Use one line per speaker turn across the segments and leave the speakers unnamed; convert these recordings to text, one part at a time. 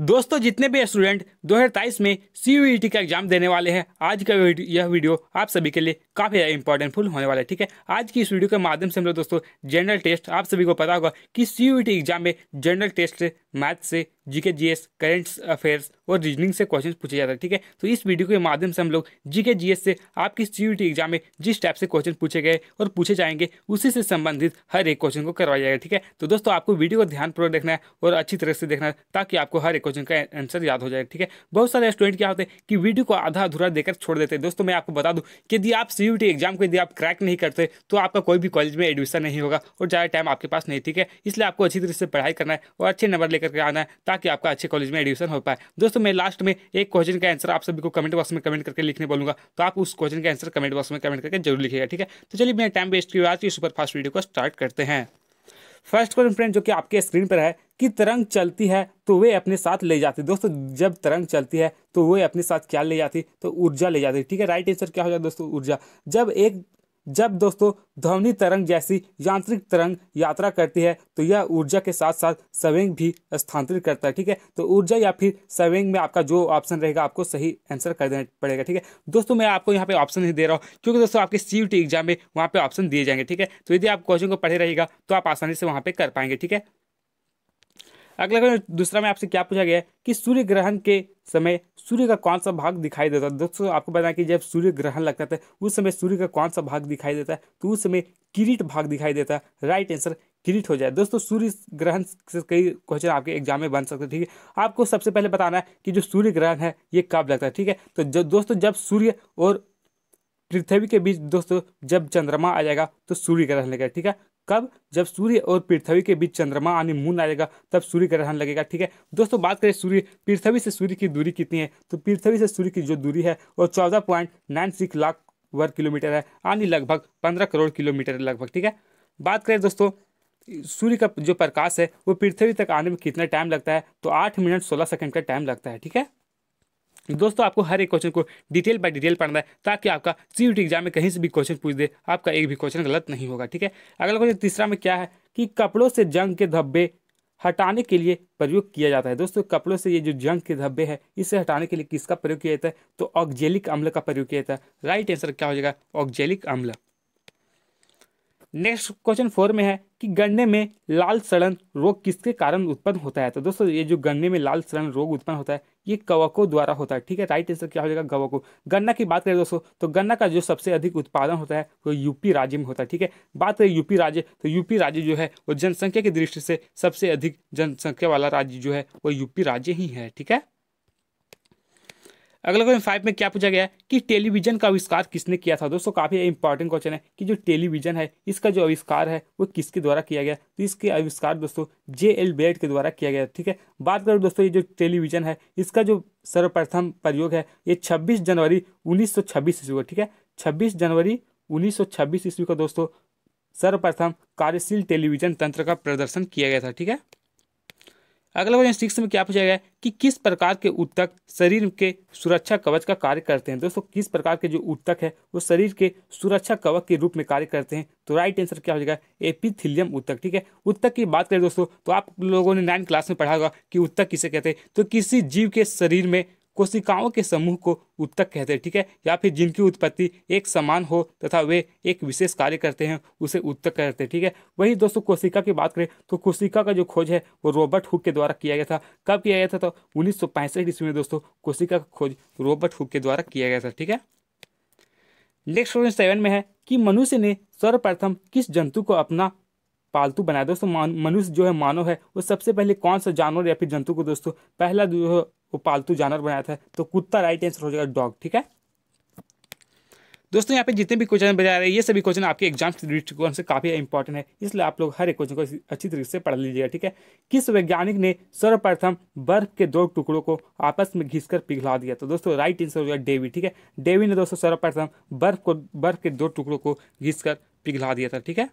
दोस्तों जितने भी स्टूडेंट दो में सी e का एग्जाम देने वाले हैं आज का यह वीडियो आप सभी के लिए काफ़ी इंपॉर्टेंटफुल होने वाला है ठीक है आज की इस वीडियो के माध्यम से हम लोग दोस्तों जनरल टेस्ट आप सभी को पता होगा कि सी एग्जाम e में जनरल टेस्ट मैथ से जीके जीएस करेंट्स अफेयर्स और रीजनिंग से क्वेश्चन पूछे जाते हैं ठीक है तो इस वीडियो के माध्यम से हम लोग जीके जीएस से आपकी सीयूटी एग्जाम में जिस टाइप से क्वेश्चन पूछे गए और पूछे जाएंगे उसी से संबंधित हर एक क्वेश्चन को करवाया जाएगा ठीक है तो दोस्तों आपको वीडियो को ध्यानपूर्वक देखना है और अच्छी तरह से देखना है ताकि आपको हर एक क्वेश्चन का आंसर याद हो जाएगा ठीक है बहुत सारे स्टूडेंट क्या होते हैं कि वीडियो को आधा अधूरा देकर छोड़ देते हैं दोस्तों मैं आपको बता दूँ कि यदि आप सी एग्जाम को यदि आप क्रैक नहीं करते तो आपका कोई भी कॉलेज में एडमिशन नहीं होगा और ज़्यादा टाइम आपके पास नहीं ठीक है इसलिए आपको अच्छी तरह से पढ़ाई करना है और अच्छे नंबर लेकर के आना है ताकि ताकि आपका अच्छे कॉलेज में एडमिशन हो पाए दोस्तों मैं लास्ट में एक क्वेश्चन का आंसर आप सभी को कमेंट बॉक्स में कमेंट करके लिखने बोलूंगा तो आप उस क्वेश्चन का आंसर कमेंट बॉक्स में कमेंट करके जरूर लिखिएगा ठीक है तो चलिए मैं टाइम वेस्ट की बात की सुपर फास्ट वीडियो को स्टार्ट करते हैं फर्स्ट क्वेश्चन फ्रेंड जो कि आपके स्क्रीन पर है कि तरंग चलती है तो वे अपने साथ ले जाती दोस्तों जब तरंग चलती है तो वे अपने साथ क्या ले जाती तो ऊर्जा ले जाती ठीक है राइट आंसर क्या हो जाएगा दोस्तों ऊर्जा जब एक जब दोस्तों ध्वनि तरंग जैसी यांत्रिक तरंग यात्रा करती है तो यह ऊर्जा के साथ साथ सवेंग भी स्थानांतरित करता है ठीक है तो ऊर्जा या फिर सवेंग में आपका जो ऑप्शन रहेगा आपको सही आंसर कर देना पड़ेगा ठीक है दोस्तों मैं आपको यहाँ पे ऑप्शन नहीं दे रहा हूँ क्योंकि दोस्तों आपके सी एग्जाम में वहाँ पे ऑप्शन दिए जाएंगे ठीक है तो यदि आप क्वेश्चन को पढ़े रहेगा तो आप आसानी से वहाँ पर कर पाएंगे ठीक है अगला क्वेश्चन दूसरा में आपसे क्या पूछा गया है कि सूर्य ग्रहण के समय सूर्य का कौन सा भाग दिखाई देता है दोस्तों आपको बताया कि जब सूर्य ग्रहण लगता है उस समय सूर्य का कौन सा भाग दिखाई देता है तो उस समय किरीट भाग दिखाई देता है राइट आंसर किरीट हो जाए दोस्तों सूर्य ग्रहण से कई क्वेश्चन आपके एग्जाम में बन सकते हैं ठीक है आपको सबसे पहले बताना है कि जो सूर्य ग्रहण है ये कब लगता है ठीक है तो जब दोस्तों जब सूर्य और पृथ्वी के बीच दोस्तों जब चंद्रमा आ जाएगा तो सूर्य ग्रहण लगेगा ठीक है कब जब सूर्य और पृथ्वी के बीच चंद्रमा यानी मून आएगा तब सूर्य ग्रहण लगेगा ठीक है दोस्तों बात करें सूर्य पृथ्वी से सूर्य की दूरी कितनी है तो पृथ्वी से सूर्य की जो दूरी है वो चौदह पॉइंट नाइन सिक्स लाख वर्ग किलोमीटर है यानी लगभग पंद्रह करोड़ किलोमीटर लगभग ठीक है बात करें दोस्तों सूर्य का जो प्रकाश है वो पृथ्वी तक आने में कितना टाइम लगता है तो आठ मिनट सोलह सेकेंड का टाइम लगता है ठीक है दोस्तों आपको हर एक क्वेश्चन को डिटेल बाय डिटेल पढ़ना है ताकि आपका सीयूटी एग्जाम में कहीं से भी क्वेश्चन पूछ दे आपका एक भी क्वेश्चन गलत नहीं होगा ठीक है अगला क्वेश्चन तीसरा में क्या है कि कपड़ों से जंग के धब्बे हटाने के लिए प्रयोग किया जाता है दोस्तों कपड़ों से ये जो जंग के धब्बे हैं इसे हटाने के लिए किसका प्रयोग किया जाता है तो ऑक्जेलिक अम्ल का प्रयोग किया जाता है राइट आंसर क्या हो जाएगा ऑक्जेलिक अम्ल नेक्स्ट क्वेश्चन फोर में है कि गन्ने में लाल सड़न रोग किसके कारण उत्पन्न होता है तो दोस्तों ये जो गन्ने में लाल सड़न रोग उत्पन्न होता है ये कवकों द्वारा होता है ठीक है राइट आंसर क्या हो जाएगा गवको गन्ना की बात करें दोस्तों तो गन्ना का जो सबसे अधिक उत्पादन होता है वो यूपी राज्य में होता है ठीक है बात करें यूपी राज्य तो यूपी राज्य जो है वो जनसंख्या की दृष्टि से सबसे अधिक जनसंख्या वाला राज्य जो है वो यूपी राज्य ही है ठीक है अगला क्वेश्चन फाइव में क्या पूछा गया है कि टेलीविजन का आविष्कार किसने किया था दोस्तों काफी इंपॉर्टेंट क्वेश्चन है कि जो टेलीविजन है इसका जो आविष्कार है वो किसके द्वारा किया गया तो इसके आविष्कार दोस्तों जे एल बेड के द्वारा किया गया ठीक है बात करो दोस्तों ये जो टेलीविजन है इसका जो सर्वप्रथम प्रयोग है ये छब्बीस जनवरी उन्नीस सौ छब्बीस ईस्वी का ठीक है छब्बीस जनवरी उन्नीस सौ छब्बीस ईस्वी का दोस्तों सर्वप्रथम कार्यशील टेलीविजन तंत्र का प्रदर्शन किया गया था ठीक है अगला क्वेश्चन सिक्स में क्या पूछा गया कि किस प्रकार के ऊतक शरीर के सुरक्षा कवच का कार्य करते हैं दोस्तों किस प्रकार के जो ऊतक है वो शरीर के सुरक्षा कवच के रूप में कार्य करते हैं तो राइट आंसर क्या हो जाएगा एपिथिलियम उत्तक ठीक है उत्तक की बात करें दोस्तों तो आप लोगों ने नाइन्थ क्लास में पढ़ा होगा कि उत्तक किसे कहते हैं तो किसी जीव के शरीर में कोशिकाओं के समूह को उत्तक कहते हैं ठीक है या फिर जिनकी उत्पत्ति एक समान हो तथा वे एक विशेष कार्य करते हैं उसे उत्तक कहते हैं ठीक है वही दोस्तों कोशिका की बात करें तो कोशिका का जो खोज है वो रॉबर्ट हुक के द्वारा किया गया था कब किया गया था तो उन्नीस ईस्वी में दोस्तों कोशिका का खोज रॉबर्ट हुक के द्वारा किया गया था ठीक है नेक्स्ट क्वेश्चन सेवन में है कि मनुष्य ने सर्वप्रथम किस जंतु को अपना पालतू बनाया दोस्तों मनुष्य जो है मानव है वो सबसे पहले कौन सा जानवर या फिर जंतु को दोस्तों पहला जो वो पालतू जानवर बनाया था तो कुत्ता राइट आंसर हो जाएगा डॉग ठीक है दोस्तों यहाँ पे जितने भी क्वेश्चन बजा रहे हैं ये सभी क्वेश्चन आपके एग्जाम के दृष्टिकोण से काफ़ी इंपॉर्टेंट है इसलिए आप लोग हर एक क्वेश्चन को अच्छी तरीके से पढ़ लीजिएगा ठीक है किस वैज्ञानिक ने सर्वप्रथम बर्फ के दो टुकड़ों को आपस में घिसकर पिघला दिया तो दोस्तों राइट आंसर हो गया डेवी ठीक है डेवी ने दोस्तों सर्वप्रथम बर्फ को बर्फ के दो टुकड़ों को घिसकर पिघला दिया था ठीक है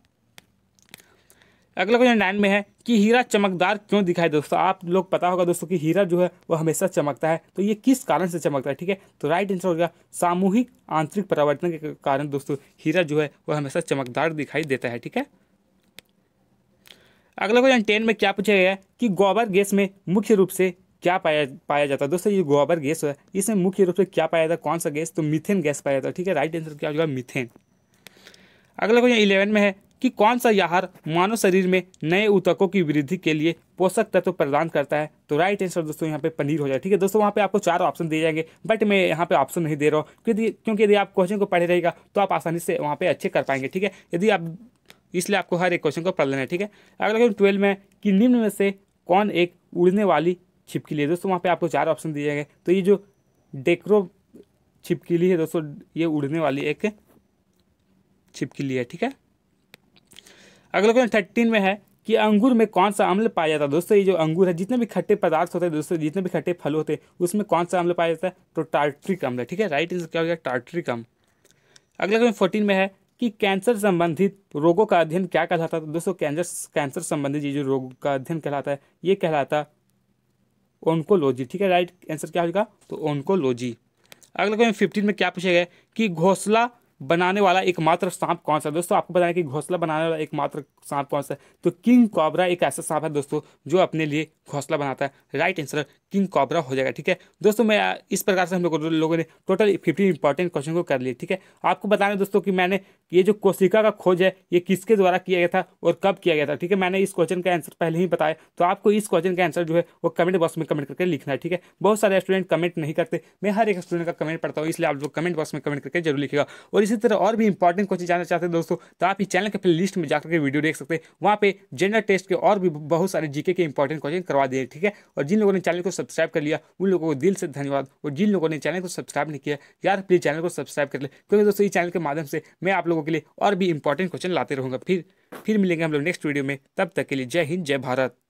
अगला क्वेश्चन नाइन में है कि हीरा चमकदार क्यों दिखाई दोस्तों आप लोग पता होगा दोस्तों कि हीरा जो है वो हमेशा चमकता है तो ये किस कारण से चमकता है ठीक है तो राइट आंसर होगा सामूहिक आंतरिक परावर्तन के कारण दोस्तों हीरा जो है वह हमेशा चमकदार दिखाई देता है ठीक है अगला क्वेश्चन टेन में क्या पूछा गया है कि गोबर गैस में मुख्य रूप से क्या पाया पाया जाता है दोस्तों ये गोबर गैस है इसमें मुख्य रूप से क्या पाया जाता है कौन सा गैस तो मिथेन गैस पाया जाता है ठीक है राइट आंसर क्या होगा मिथेन अगला क्वेश्चन इलेवन में है कि कौन सा आहार मानव शरीर में नए ऊतकों की वृद्धि के लिए पोषक तत्व प्रदान करता है तो राइट आंसर दोस्तों यहाँ पे पनीर हो जाए ठीक है दोस्तों वहाँ पे आपको चार ऑप्शन दिए जाएंगे बट मैं यहाँ पे ऑप्शन नहीं दे रहा हूँ क्योंकि क्योंकि यदि आप क्वेश्चन को पढ़े रहेगा तो आप आसानी से वहाँ पर अच्छे कर पाएंगे ठीक है यदि आप इसलिए आपको हर एक क्वेश्चन को पढ़ लेना है ठीक है अगला क्वेश्चन ट्वेल्व में कि निम्न में से कौन एक उड़ने वाली छिपकली है दोस्तों वहाँ पे आपको चार ऑप्शन दिए जाएंगे तो ये जो डेक्रो छिपकीली है दोस्तों ये उड़ने वाली एक छिपकीली है ठीक है अगला क्वेश्चन थर्टीन में है कि अंगूर में कौन सा अम्ल पाया जाता है दोस्तों ये जो अंगूर है जितने भी खट्टे पदार्थ होते हैं दोस्तों जितने भी खट्टे फल होते हैं उसमें कौन सा अम्ल पाया जाता है तो टार्ट्रिक अम्ल ठीक है राइट आंसर क्या हो गया टार्ट्रिक अम्ल अगला क्वेश्चन फोर्टीन में है कि कैंसर संबंधित रोगों का अध्ययन क्या कहलाता है दोस्तों कैंसर कैंसर संबंधित ये जो रोग का अध्ययन कहलाता है ये कहलाता ओनकोलॉजी ठीक है राइट आंसर क्या होगा तो ओनकोलॉजी अगला क्वेश्चन फिफ्टीन में क्या पूछा गया कि घोसला बनाने वाला एकमात्र सांप कौन सा दोस्तों आपको बताया कि घोंसला बनाने वाला एकमात्र सांप कौन सा है तो किंग कोबरा एक ऐसा सांप है दोस्तों जो अपने लिए घोंसला बनाता है राइट आंसर किंग कॉबरा हो जाएगा ठीक है दोस्तों मैं इस प्रकार से हम लोगों लोगों ने टोटल फिफ्टीन इंपॉर्टेंट क्वेश्चन को कर लिए ठीक है आपको बताने दोस्तों कि मैंने ये जो कोशिका का खोज है ये किसके द्वारा किया गया था और कब किया गया था ठीक है मैंने इस क्वेश्चन का आंसर पहले ही बताया तो आपको इस क्वेश्चन का आंसर जो है वो कमेंट बॉक्स में कमेंट करके लिखना है ठीक है बहुत सारे स्टूडेंट कमेंट नहीं करते मैं हर एक स्टूडेंट का कमेंट पढ़ता हूँ इसलिए आप लोग कमेंट बॉक्स में कमेंट करके जरूर लिखेगा और इसी तरह और भी इंपॉर्टेंट क्वेश्चन जानना चाहते हैं दोस्तों तो आप इस चैनल के प्ले लिस्ट में जाकर के वीडियो देख सकते हैं वहाँ पर जनरल टेस्ट के और भी बहुत सारे जीके के इंपॉर्टेंट क्वेश्चन करवा दिए ठीक है और जिन लोगों ने चैनल को सब्सक्राइब कर लिया उन लोगों को दिल से धन्यवाद और जिन लोगों ने चैनल को सब्सक्राइब नहीं किया यार प्लीज़ चैनल को सब्सक्राइब कर ले क्योंकि दोस्तों इस चैनल के माध्यम से मैं आप लोगों के लिए और भी इंपॉर्टेंट क्वेश्चन लाते रहूँगा फिर फिर मिलेंगे हम लोग नेक्स्ट वीडियो में तब तक के लिए जय हिंद जय भारत